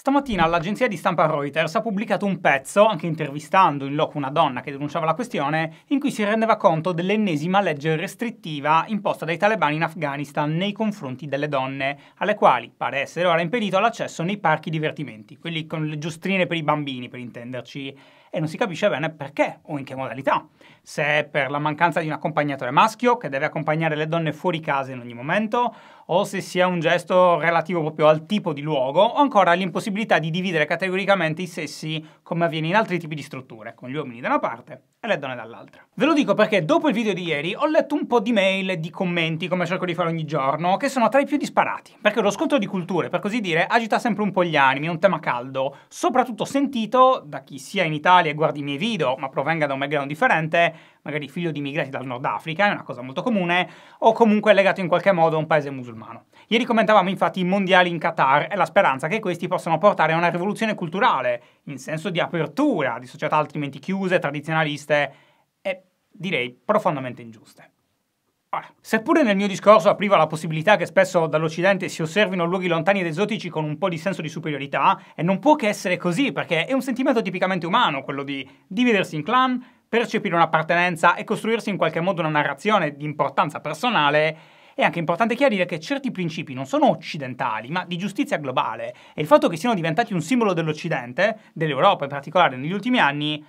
Stamattina l'agenzia di stampa Reuters ha pubblicato un pezzo, anche intervistando in loco una donna che denunciava la questione, in cui si rendeva conto dell'ennesima legge restrittiva imposta dai talebani in Afghanistan nei confronti delle donne, alle quali pare essere ora impedito l'accesso nei parchi divertimenti, quelli con le giostrine per i bambini per intenderci, e non si capisce bene perché o in che modalità. Se è per la mancanza di un accompagnatore maschio che deve accompagnare le donne fuori casa in ogni momento, o se sia un gesto relativo proprio al tipo di luogo o ancora all'impossibilità di dividere categoricamente i sessi come avviene in altri tipi di strutture, con gli uomini da una parte e le donne dall'altra. Ve lo dico perché dopo il video di ieri ho letto un po' di mail e di commenti, come cerco di fare ogni giorno, che sono tra i più disparati, perché lo scontro di culture, per così dire, agita sempre un po' gli animi, è un tema caldo, soprattutto sentito da chi sia in Italia e guardi i miei video, ma provenga da un background differente, magari figlio di immigrati dal Nord Africa, è una cosa molto comune, o comunque legato in qualche modo a un paese musulmano. Ieri commentavamo infatti i mondiali in Qatar e la speranza che questi possano portare a una rivoluzione culturale, in senso di apertura di società altrimenti chiuse, tradizionaliste e direi profondamente ingiuste. Ora, seppure nel mio discorso apriva la possibilità che spesso dall'Occidente si osservino luoghi lontani ed esotici con un po' di senso di superiorità, e non può che essere così, perché è un sentimento tipicamente umano quello di dividersi in clan, percepire un'appartenenza e costruirsi in qualche modo una narrazione di importanza personale, è anche importante chiarire che certi principi non sono occidentali, ma di giustizia globale, e il fatto che siano diventati un simbolo dell'Occidente, dell'Europa in particolare negli ultimi anni,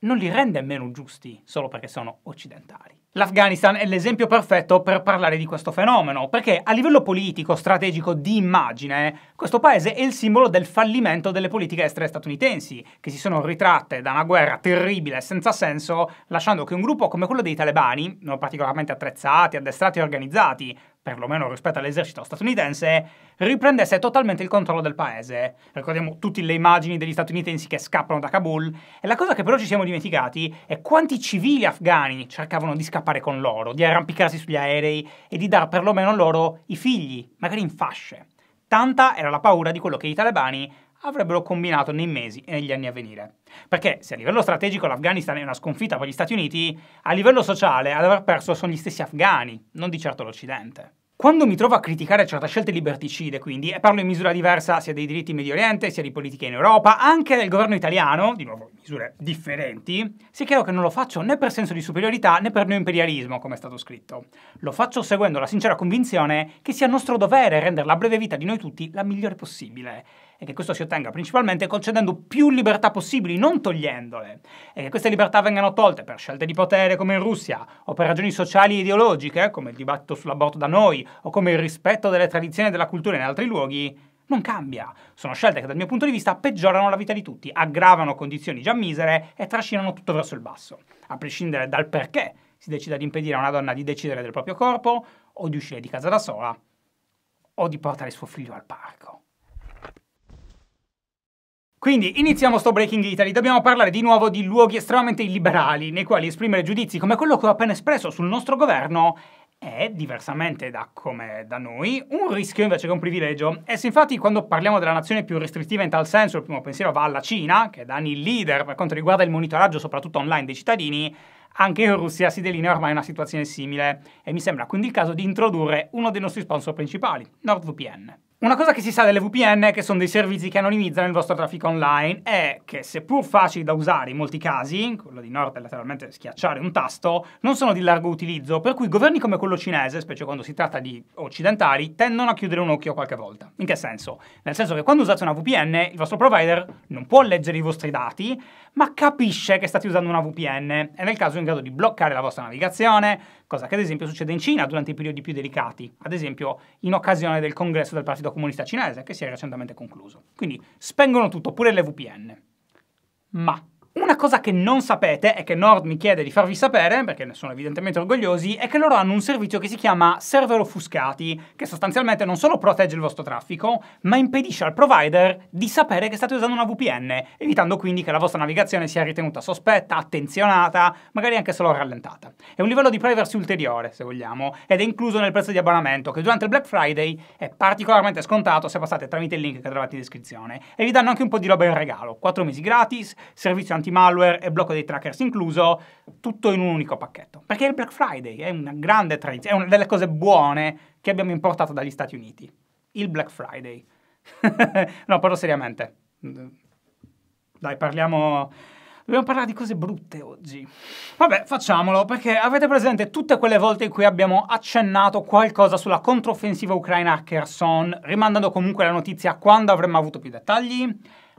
non li rende meno giusti solo perché sono occidentali. L'Afghanistan è l'esempio perfetto per parlare di questo fenomeno, perché a livello politico, strategico, di immagine, questo paese è il simbolo del fallimento delle politiche estere statunitensi, che si sono ritratte da una guerra terribile e senza senso, lasciando che un gruppo come quello dei talebani, non particolarmente attrezzati, addestrati e organizzati, perlomeno rispetto all'esercito statunitense, riprendesse totalmente il controllo del paese. Ricordiamo tutte le immagini degli statunitensi che scappano da Kabul e la cosa che però ci siamo dimenticati è quanti civili afghani cercavano di scappare con loro, di arrampicarsi sugli aerei e di dar perlomeno loro i figli, magari in fasce. Tanta era la paura di quello che i talebani avrebbero combinato nei mesi e negli anni a venire. Perché se a livello strategico l'Afghanistan è una sconfitta per gli Stati Uniti, a livello sociale ad aver perso sono gli stessi afghani, non di certo l'Occidente. Quando mi trovo a criticare certe scelte liberticide, quindi, e parlo in misura diversa sia dei diritti in Medio Oriente, sia di politica in Europa, anche del governo italiano, di nuovo misure differenti, si è chiaro che non lo faccio né per senso di superiorità né per neoimperialismo, come è stato scritto. Lo faccio seguendo la sincera convinzione che sia nostro dovere rendere la breve vita di noi tutti la migliore possibile e che questo si ottenga principalmente concedendo più libertà possibili, non togliendole, e che queste libertà vengano tolte per scelte di potere come in Russia, o per ragioni sociali e ideologiche, come il dibattito sull'aborto da noi, o come il rispetto delle tradizioni e della cultura in altri luoghi, non cambia. Sono scelte che dal mio punto di vista peggiorano la vita di tutti, aggravano condizioni già misere e trascinano tutto verso il basso, a prescindere dal perché si decida di impedire a una donna di decidere del proprio corpo, o di uscire di casa da sola, o di portare suo figlio al parco. Quindi iniziamo sto Breaking Italy, dobbiamo parlare di nuovo di luoghi estremamente illiberali nei quali esprimere giudizi come quello che ho appena espresso sul nostro governo è, diversamente da come da noi, un rischio invece che un privilegio. E se infatti quando parliamo della nazione più restrittiva in tal senso, il primo pensiero va alla Cina, che da anni leader per quanto riguarda il monitoraggio soprattutto online dei cittadini, anche in Russia si delinea ormai una situazione simile e mi sembra quindi il caso di introdurre uno dei nostri sponsor principali, NordVPN. Una cosa che si sa delle VPN, che sono dei servizi che anonimizzano il vostro traffico online, è che seppur facili da usare in molti casi, quello di Nord è letteralmente schiacciare un tasto, non sono di largo utilizzo, per cui governi come quello cinese, specie quando si tratta di occidentali, tendono a chiudere un occhio qualche volta. In che senso? Nel senso che quando usate una VPN, il vostro provider non può leggere i vostri dati, ma capisce che state usando una VPN, e nel caso è in grado di bloccare la vostra navigazione, cosa che ad esempio succede in Cina durante i periodi più delicati, ad esempio in occasione del congresso del Partito Comunista Cinese che si è recentemente concluso. Quindi spengono tutto, pure le VPN. Ma una cosa che non sapete e che Nord mi chiede di farvi sapere, perché ne sono evidentemente orgogliosi, è che loro hanno un servizio che si chiama server offuscati, che sostanzialmente non solo protegge il vostro traffico, ma impedisce al provider di sapere che state usando una VPN, evitando quindi che la vostra navigazione sia ritenuta sospetta, attenzionata, magari anche solo rallentata. È un livello di privacy ulteriore, se vogliamo, ed è incluso nel prezzo di abbonamento, che durante il Black Friday è particolarmente scontato se passate tramite il link che trovate in descrizione. E vi danno anche un po' di roba in regalo, 4 mesi gratis, servizio anti anti-malware e blocco dei trackers incluso, tutto in un unico pacchetto. Perché il Black Friday è una grande tradizione, è una delle cose buone che abbiamo importato dagli Stati Uniti. Il Black Friday. no, parlo seriamente. Dai, parliamo Dobbiamo parlare di cose brutte oggi. Vabbè, facciamolo, perché avete presente tutte quelle volte in cui abbiamo accennato qualcosa sulla controffensiva ucraina a Kherson, rimandando comunque la notizia quando avremmo avuto più dettagli?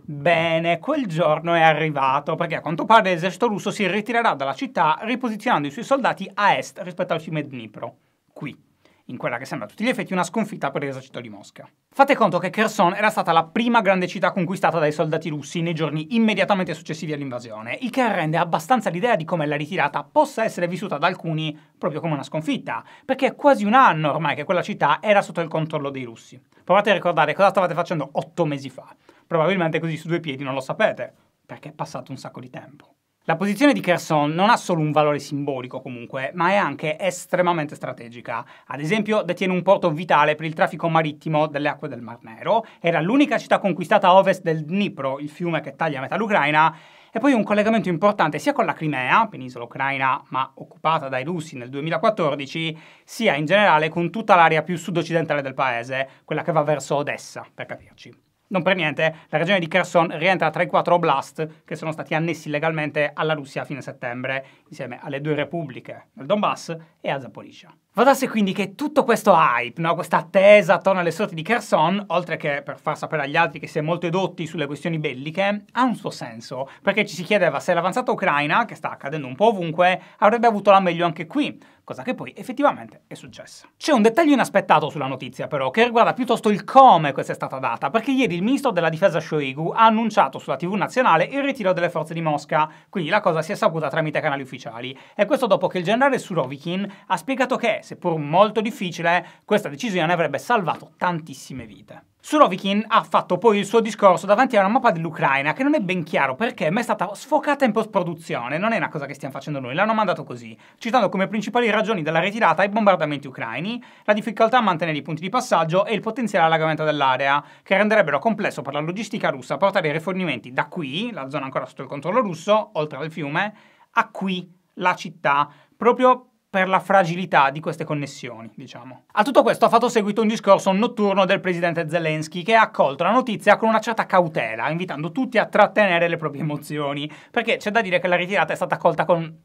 Bene, quel giorno è arrivato, perché a quanto pare l'esercito russo si ritirerà dalla città riposizionando i suoi soldati a est rispetto al fiume Dnipro. Qui in quella che sembra a tutti gli effetti una sconfitta per l'esercito di Mosca. Fate conto che Kherson era stata la prima grande città conquistata dai soldati russi nei giorni immediatamente successivi all'invasione, il che rende abbastanza l'idea di come la ritirata possa essere vissuta da alcuni proprio come una sconfitta, perché è quasi un anno ormai che quella città era sotto il controllo dei russi. Provate a ricordare cosa stavate facendo otto mesi fa. Probabilmente così su due piedi non lo sapete, perché è passato un sacco di tempo. La posizione di Kherson non ha solo un valore simbolico comunque, ma è anche estremamente strategica. Ad esempio detiene un porto vitale per il traffico marittimo delle acque del Mar Nero, era l'unica città conquistata a ovest del Dnipro, il fiume che taglia metà l'Ucraina, e poi un collegamento importante sia con la Crimea, penisola ucraina ma occupata dai russi nel 2014, sia in generale con tutta l'area più sud-occidentale del paese, quella che va verso Odessa, per capirci. Non per niente, la regione di Kherson rientra tra i quattro oblast che sono stati annessi legalmente alla Russia a fine settembre, insieme alle due repubbliche del Donbass e a Zaporizhia. Vadasse quindi che tutto questo hype, no? questa attesa attorno alle sorti di Kherson, oltre che per far sapere agli altri che si è molto edotti sulle questioni belliche, ha un suo senso, perché ci si chiedeva se l'avanzata ucraina, che sta accadendo un po' ovunque, avrebbe avuto la meglio anche qui, cosa che poi effettivamente è successa. C'è un dettaglio inaspettato sulla notizia però, che riguarda piuttosto il come questa è stata data, perché ieri il ministro della difesa Shoigu ha annunciato sulla tv nazionale il ritiro delle forze di Mosca, quindi la cosa si è saputa tramite canali ufficiali, e questo dopo che il generale Surovikin ha spiegato che seppur molto difficile, questa decisione avrebbe salvato tantissime vite. Surovikin ha fatto poi il suo discorso davanti a una mappa dell'Ucraina che non è ben chiaro perché, ma è stata sfocata in post-produzione, non è una cosa che stiamo facendo noi, l'hanno mandato così, citando come principali ragioni della ritirata i bombardamenti ucraini, la difficoltà a mantenere i punti di passaggio e il potenziale allagamento dell'area, che renderebbero complesso per la logistica russa portare i rifornimenti da qui, la zona ancora sotto il controllo russo, oltre al fiume, a qui, la città, proprio per la fragilità di queste connessioni, diciamo. A tutto questo ha fatto seguito un discorso notturno del presidente Zelensky che ha accolto la notizia con una certa cautela, invitando tutti a trattenere le proprie emozioni, perché c'è da dire che la ritirata è stata accolta con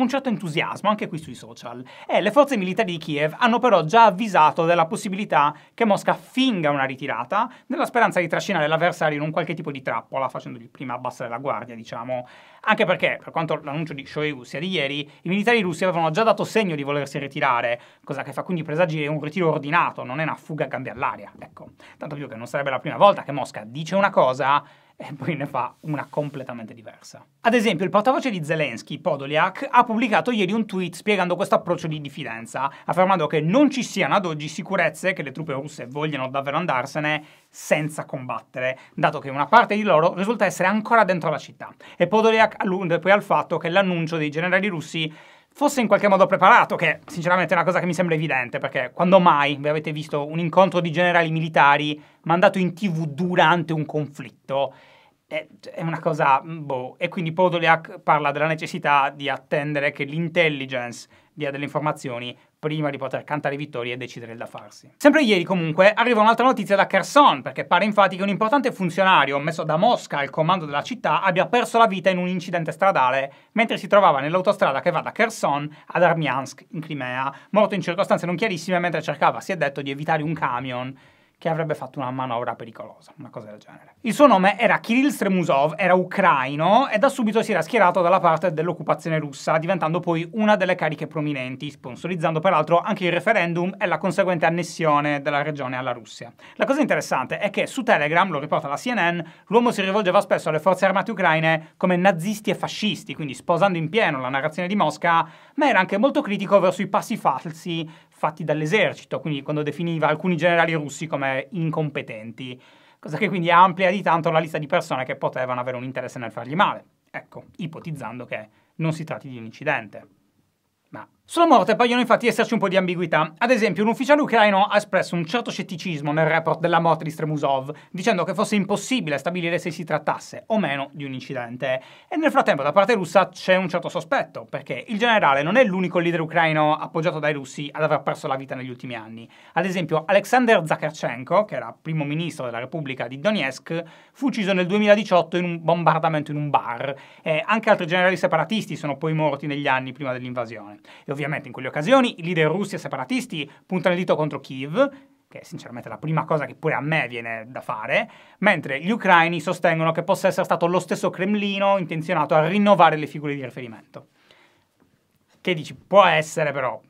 un certo entusiasmo anche qui sui social e eh, le forze militari di Kiev hanno però già avvisato della possibilità che Mosca finga una ritirata nella speranza di trascinare l'avversario in un qualche tipo di trappola facendogli prima abbassare la guardia diciamo anche perché per quanto l'annuncio di Shoigu sia di ieri i militari russi avevano già dato segno di volersi ritirare cosa che fa quindi presagire un ritiro ordinato non è una fuga a gambe all'aria ecco tanto più che non sarebbe la prima volta che Mosca dice una cosa e poi ne fa una completamente diversa. Ad esempio, il portavoce di Zelensky, Podoliak, ha pubblicato ieri un tweet spiegando questo approccio di diffidenza, affermando che non ci siano ad oggi sicurezze che le truppe russe vogliano davvero andarsene senza combattere, dato che una parte di loro risulta essere ancora dentro la città. E Podoliak allude poi al fatto che l'annuncio dei generali russi fosse in qualche modo preparato, che sinceramente è una cosa che mi sembra evidente, perché quando mai vi avete visto un incontro di generali militari mandato in tv durante un conflitto? Eh, è una cosa, mm, boh, e quindi Podoliak parla della necessità di attendere che l'intelligence dia delle informazioni prima di poter cantare vittorie e decidere il da farsi. Sempre ieri comunque arriva un'altra notizia da Kherson, perché pare infatti che un importante funzionario messo da Mosca al comando della città abbia perso la vita in un incidente stradale mentre si trovava nell'autostrada che va da Kherson ad Armiansk in Crimea, morto in circostanze non chiarissime mentre cercava, si è detto, di evitare un camion che avrebbe fatto una manovra pericolosa, una cosa del genere. Il suo nome era Kirill Stremusov, era ucraino e da subito si era schierato dalla parte dell'occupazione russa, diventando poi una delle cariche prominenti, sponsorizzando peraltro anche il referendum e la conseguente annessione della regione alla Russia. La cosa interessante è che su Telegram, lo riporta la CNN, l'uomo si rivolgeva spesso alle forze armate ucraine come nazisti e fascisti, quindi sposando in pieno la narrazione di Mosca, ma era anche molto critico verso i passi falsi fatti dall'esercito, quindi quando definiva alcuni generali russi come incompetenti, cosa che quindi amplia di tanto la lista di persone che potevano avere un interesse nel fargli male. Ecco, ipotizzando che non si tratti di un incidente. Ma sulla morte paiono infatti esserci un po' di ambiguità. Ad esempio, un ufficiale ucraino ha espresso un certo scetticismo nel report della morte di Stremusov, dicendo che fosse impossibile stabilire se si trattasse o meno di un incidente. E nel frattempo, da parte russa c'è un certo sospetto, perché il generale non è l'unico leader ucraino appoggiato dai russi ad aver perso la vita negli ultimi anni. Ad esempio, Alexander Zakarchenko, che era primo ministro della Repubblica di Donetsk, fu ucciso nel 2018 in un bombardamento in un bar. E anche altri generali separatisti sono poi morti negli anni prima dell'invasione. E ovviamente in quelle occasioni i leader russi e separatisti puntano il dito contro Kiev, che è sinceramente la prima cosa che pure a me viene da fare, mentre gli ucraini sostengono che possa essere stato lo stesso Cremlino intenzionato a rinnovare le figure di riferimento. Che dici, può essere però.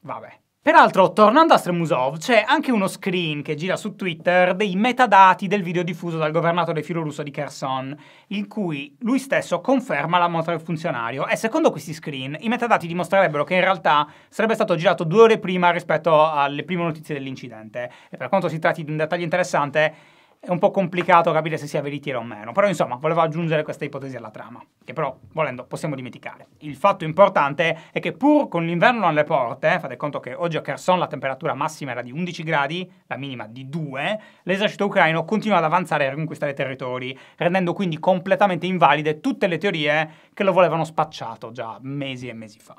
Vabbè. Peraltro, tornando a Stremusov, c'è anche uno screen che gira su Twitter dei metadati del video diffuso dal governatore filorusso di Kherson, in cui lui stesso conferma la morte del funzionario. E secondo questi screen, i metadati dimostrerebbero che in realtà sarebbe stato girato due ore prima rispetto alle prime notizie dell'incidente. E per quanto si tratti di un dettaglio interessante, è un po' complicato capire se sia veritiera o meno, però insomma volevo aggiungere questa ipotesi alla trama, che però volendo possiamo dimenticare. Il fatto importante è che pur con l'inverno alle porte, eh, fate conto che oggi a Kherson la temperatura massima era di 11 gradi, la minima di 2, l'esercito ucraino continua ad avanzare e a riconquistare territori, rendendo quindi completamente invalide tutte le teorie che lo volevano spacciato già mesi e mesi fa.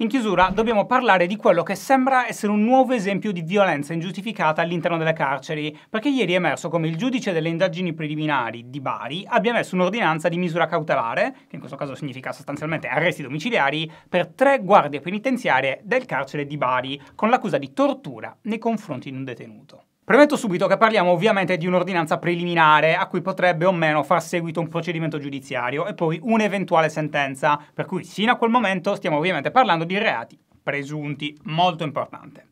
In chiusura dobbiamo parlare di quello che sembra essere un nuovo esempio di violenza ingiustificata all'interno delle carceri, perché ieri è emerso come il giudice delle indagini preliminari di Bari abbia messo un'ordinanza di misura cautelare, che in questo caso significa sostanzialmente arresti domiciliari, per tre guardie penitenziarie del carcere di Bari, con l'accusa di tortura nei confronti di un detenuto. Premetto subito che parliamo ovviamente di un'ordinanza preliminare a cui potrebbe o meno far seguito un procedimento giudiziario e poi un'eventuale sentenza, per cui sino a quel momento stiamo ovviamente parlando di reati presunti, molto importante.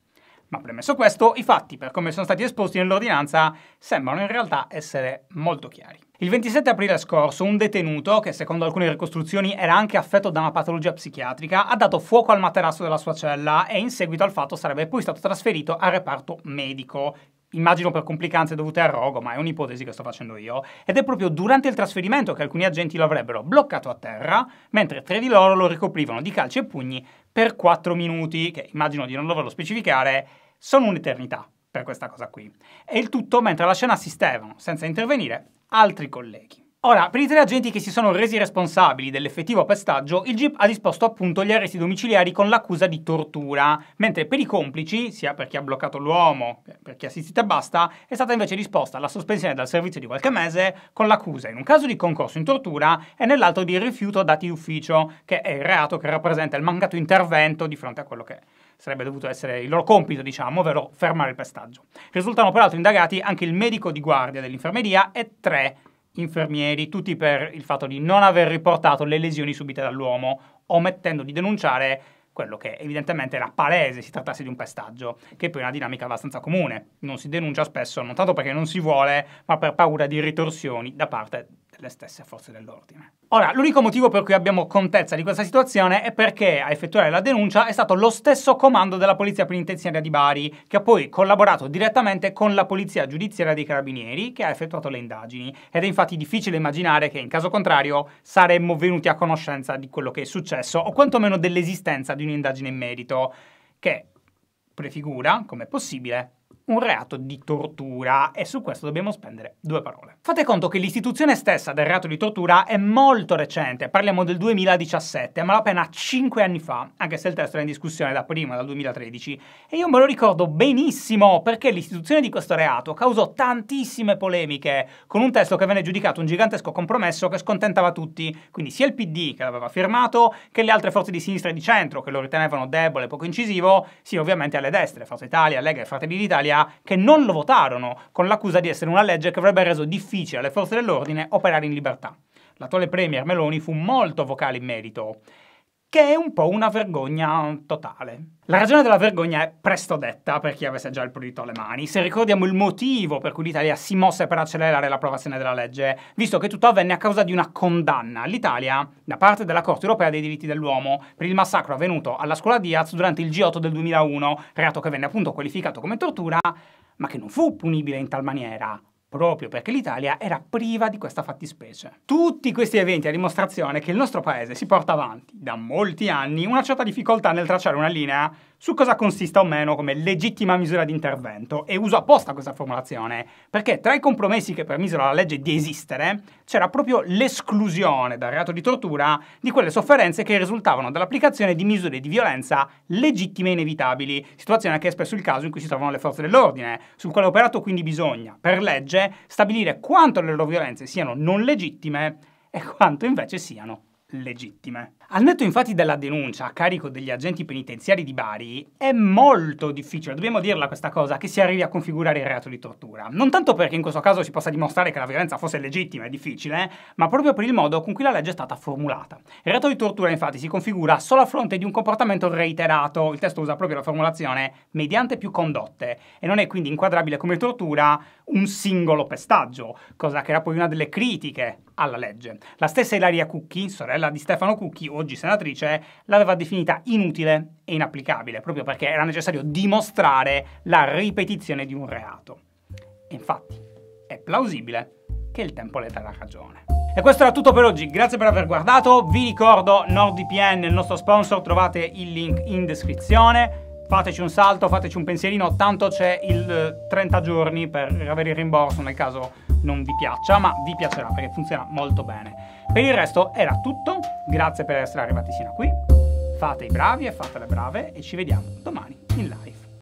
Ma premesso questo, i fatti, per come sono stati esposti nell'ordinanza, sembrano in realtà essere molto chiari. Il 27 aprile scorso un detenuto, che secondo alcune ricostruzioni era anche affetto da una patologia psichiatrica, ha dato fuoco al materasso della sua cella e in seguito al fatto sarebbe poi stato trasferito al reparto medico, immagino per complicanze dovute al rogo, ma è un'ipotesi che sto facendo io, ed è proprio durante il trasferimento che alcuni agenti lo avrebbero bloccato a terra, mentre tre di loro lo ricoprivano di calci e pugni per 4 minuti, che immagino di non doverlo specificare, sono un'eternità per questa cosa qui. E il tutto mentre alla scena assistevano, senza intervenire, altri colleghi. Ora, per i tre agenti che si sono resi responsabili dell'effettivo pestaggio, il GIP ha disposto appunto gli arresti domiciliari con l'accusa di tortura, mentre per i complici, sia per chi ha bloccato l'uomo, che per chi ha assistito e basta, è stata invece disposta la sospensione dal servizio di qualche mese con l'accusa in un caso di concorso in tortura e nell'altro di rifiuto dati ufficio, che è il reato che rappresenta il mancato intervento di fronte a quello che sarebbe dovuto essere il loro compito, diciamo, ovvero fermare il pestaggio. Risultano peraltro indagati anche il medico di guardia dell'infermeria e tre infermieri, tutti per il fatto di non aver riportato le lesioni subite dall'uomo, omettendo di denunciare quello che evidentemente era palese si trattasse di un pestaggio, che poi è una dinamica abbastanza comune. Non si denuncia spesso, non tanto perché non si vuole, ma per paura di ritorsioni da parte le stesse forze dell'ordine. Ora, l'unico motivo per cui abbiamo contezza di questa situazione è perché a effettuare la denuncia è stato lo stesso comando della Polizia Penitenziaria di Bari, che ha poi collaborato direttamente con la Polizia Giudiziaria dei Carabinieri, che ha effettuato le indagini. Ed è infatti difficile immaginare che in caso contrario saremmo venuti a conoscenza di quello che è successo, o quantomeno dell'esistenza di un'indagine in merito, che prefigura, come possibile, un reato di tortura e su questo dobbiamo spendere due parole. Fate conto che l'istituzione stessa del reato di tortura è molto recente, parliamo del 2017, ma la pena 5 anni fa, anche se il testo era in discussione da prima, dal 2013, e io me lo ricordo benissimo perché l'istituzione di questo reato causò tantissime polemiche con un testo che venne giudicato un gigantesco compromesso che scontentava tutti, quindi sia il PD che l'aveva firmato che le altre forze di sinistra e di centro che lo ritenevano debole e poco incisivo, sia ovviamente alle destre, Forza Italia, Lega e Fratelli d'Italia, europea che non lo votarono, con l'accusa di essere una legge che avrebbe reso difficile alle forze dell'ordine operare in libertà. L'attuale Premier Meloni fu molto vocale in merito che è un po' una vergogna totale. La ragione della vergogna è presto detta per chi avesse già il prurito alle mani. Se ricordiamo il motivo per cui l'Italia si mosse per accelerare l'approvazione della legge, visto che tutto avvenne a causa di una condanna all'Italia da parte della Corte europea dei diritti dell'uomo per il massacro avvenuto alla scuola Diaz durante il G8 del 2001, reato che venne appunto qualificato come tortura, ma che non fu punibile in tal maniera proprio perché l'Italia era priva di questa fattispecie. Tutti questi eventi a dimostrazione che il nostro paese si porta avanti da molti anni una certa difficoltà nel tracciare una linea su cosa consista o meno come legittima misura di intervento e uso apposta questa formulazione perché tra i compromessi che permisero alla legge di esistere c'era proprio l'esclusione dal reato di tortura di quelle sofferenze che risultavano dall'applicazione di misure di violenza legittime e inevitabili, situazione che è spesso il caso in cui si trovano le forze dell'ordine, sul quale operato quindi bisogna, per legge, stabilire quanto le loro violenze siano non legittime e quanto invece siano legittime. Al netto infatti della denuncia a carico degli agenti penitenziari di Bari, è molto difficile, dobbiamo dirla questa cosa, che si arrivi a configurare il reato di tortura. Non tanto perché in questo caso si possa dimostrare che la violenza fosse legittima e difficile, ma proprio per il modo con cui la legge è stata formulata. Il reato di tortura infatti si configura solo a fronte di un comportamento reiterato, il testo usa proprio la formulazione mediante più condotte, e non è quindi inquadrabile come tortura un singolo pestaggio, cosa che era poi una delle critiche alla legge. La stessa Ilaria Cucchi, sorella di Stefano Cucchi, oggi senatrice, l'aveva definita inutile e inapplicabile, proprio perché era necessario dimostrare la ripetizione di un reato. E infatti, è plausibile che il tempo le dà la ragione. E questo era tutto per oggi, grazie per aver guardato, vi ricordo NordVPN, il nostro sponsor, trovate il link in descrizione fateci un salto, fateci un pensierino, tanto c'è il 30 eh, giorni per avere il rimborso nel caso non vi piaccia, ma vi piacerà perché funziona molto bene. Per il resto era tutto, grazie per essere arrivati fino a qui, fate i bravi e fate le brave e ci vediamo domani in live.